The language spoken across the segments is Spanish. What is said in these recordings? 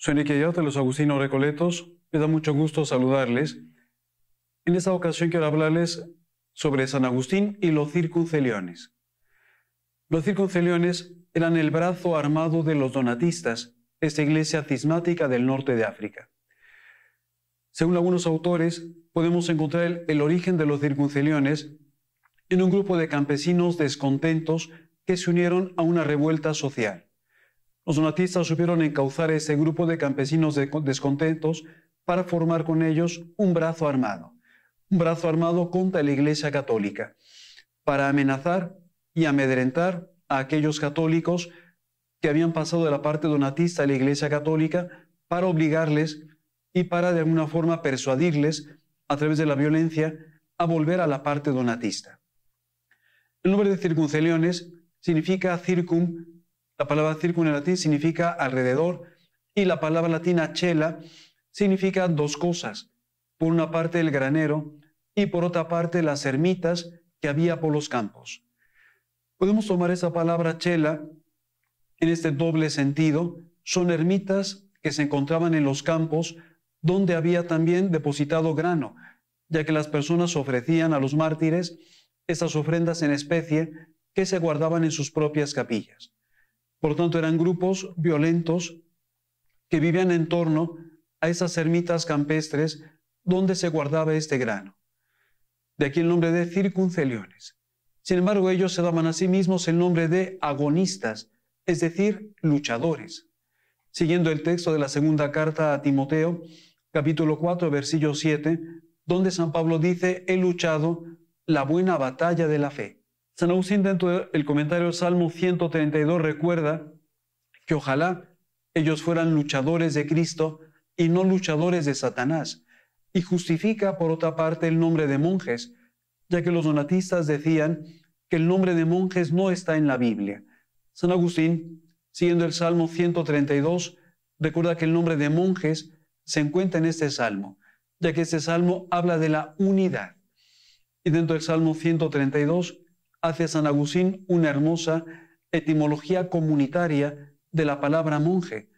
Soy de los Agustinos Recoletos. Me da mucho gusto saludarles. En esta ocasión quiero hablarles sobre San Agustín y los circunceliones. Los circunceliones eran el brazo armado de los donatistas, esta iglesia cismática del norte de África. Según algunos autores, podemos encontrar el origen de los circunceliones en un grupo de campesinos descontentos que se unieron a una revuelta social. Los donatistas supieron encauzar a ese grupo de campesinos descontentos para formar con ellos un brazo armado, un brazo armado contra la Iglesia Católica, para amenazar y amedrentar a aquellos católicos que habían pasado de la parte donatista a la Iglesia Católica para obligarles y para de alguna forma persuadirles a través de la violencia a volver a la parte donatista. El nombre de circunceliones significa circum la palabra círculo en latín significa alrededor y la palabra latina chela significa dos cosas. Por una parte el granero y por otra parte las ermitas que había por los campos. Podemos tomar esa palabra chela en este doble sentido. Son ermitas que se encontraban en los campos donde había también depositado grano, ya que las personas ofrecían a los mártires esas ofrendas en especie que se guardaban en sus propias capillas. Por lo tanto, eran grupos violentos que vivían en torno a esas ermitas campestres donde se guardaba este grano. De aquí el nombre de circunceliones. Sin embargo, ellos se daban a sí mismos el nombre de agonistas, es decir, luchadores. Siguiendo el texto de la segunda carta a Timoteo, capítulo 4, versículo 7, donde San Pablo dice, he luchado la buena batalla de la fe San Agustín dentro del comentario del Salmo 132 recuerda que ojalá ellos fueran luchadores de Cristo y no luchadores de Satanás, y justifica por otra parte el nombre de monjes, ya que los donatistas decían que el nombre de monjes no está en la Biblia. San Agustín, siguiendo el Salmo 132, recuerda que el nombre de monjes se encuentra en este Salmo, ya que este Salmo habla de la unidad. Y dentro del Salmo 132, hace San Agustín una hermosa etimología comunitaria de la palabra monje.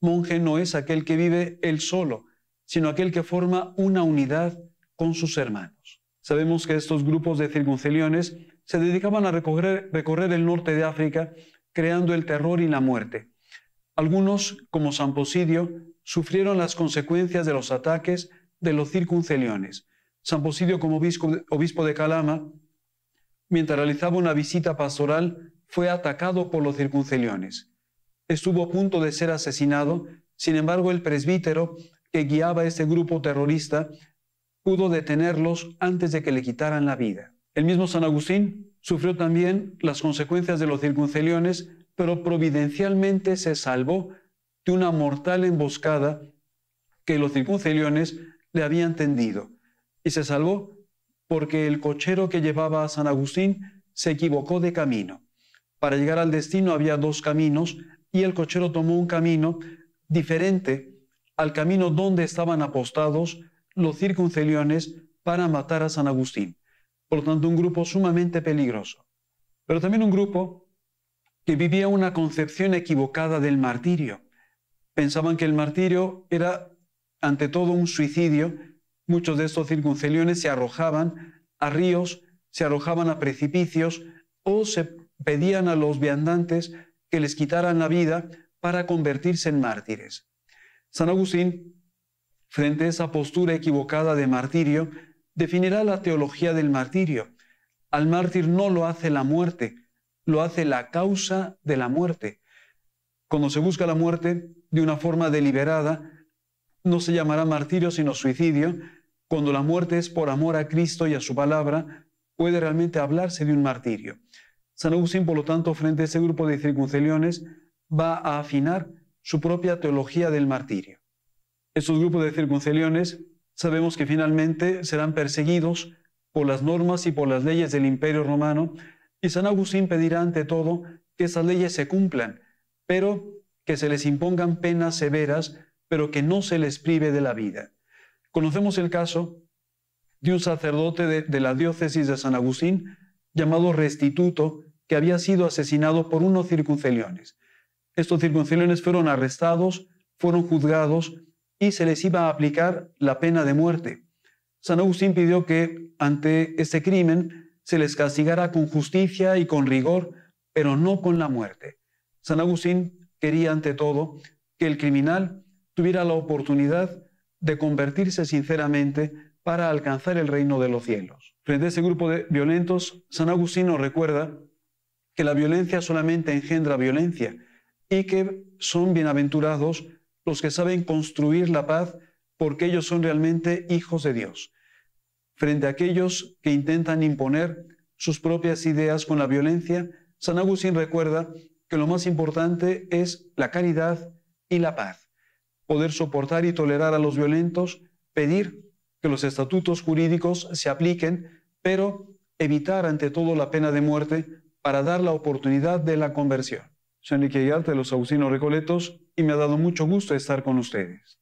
Monje no es aquel que vive él solo, sino aquel que forma una unidad con sus hermanos. Sabemos que estos grupos de circunceliones se dedicaban a recorrer, el norte de África creando el terror y la muerte. Algunos, como San Posidio, sufrieron las consecuencias de los ataques de los circunceliones. San Posidio, como obispo de Calama, mientras realizaba una visita pastoral, fue atacado por los circunceliones. Estuvo a punto de ser asesinado, sin embargo el presbítero que guiaba este grupo terrorista pudo detenerlos antes de que le quitaran la vida. El mismo San Agustín sufrió también las consecuencias de los circunceliones, pero providencialmente se salvó de una mortal emboscada que los circunceliones le habían tendido y se salvó porque el cochero que llevaba a San Agustín se equivocó de camino. Para llegar al destino había dos caminos y el cochero tomó un camino diferente al camino donde estaban apostados los circunceliones para matar a San Agustín. Por lo tanto, un grupo sumamente peligroso. Pero también un grupo que vivía una concepción equivocada del martirio. Pensaban que el martirio era ante todo un suicidio Muchos de estos circunceliones se arrojaban a ríos, se arrojaban a precipicios o se pedían a los viandantes que les quitaran la vida para convertirse en mártires. San Agustín, frente a esa postura equivocada de martirio, definirá la teología del martirio. Al mártir no lo hace la muerte, lo hace la causa de la muerte. Cuando se busca la muerte de una forma deliberada, no se llamará martirio sino suicidio, cuando la muerte es por amor a Cristo y a su palabra, puede realmente hablarse de un martirio. San Agustín, por lo tanto, frente a ese grupo de circunceliones, va a afinar su propia teología del martirio. Estos grupos de circunceliones sabemos que finalmente serán perseguidos por las normas y por las leyes del imperio romano, y San Agustín pedirá ante todo que esas leyes se cumplan, pero que se les impongan penas severas pero que no se les prive de la vida. Conocemos el caso de un sacerdote de, la diócesis de San Agustín llamado Restituto, que había sido asesinado por unos circunceliones. Estos circunceliones fueron arrestados, fueron juzgados y se les iba a aplicar la pena de muerte. San Agustín pidió que ante este crimen se les castigara con justicia y con rigor, pero no con la muerte. San Agustín quería ante todo que el criminal tuviera la oportunidad de convertirse sinceramente para alcanzar el reino de los cielos. Frente a ese grupo de violentos, San Agustín nos recuerda que la violencia solamente engendra violencia y que son bienaventurados los que saben construir la paz porque ellos son realmente hijos de Dios, frente a aquellos que intentan imponer sus propias ideas con la violencia, San Agustín recuerda que lo más importante es la caridad y la paz poder soportar y tolerar a los violentos, pedir que los estatutos jurídicos se apliquen, pero evitar ante todo la pena de muerte para dar la oportunidad de la conversión. Soy Enrique de los Agustinos Recoletos y me ha dado mucho gusto estar con ustedes.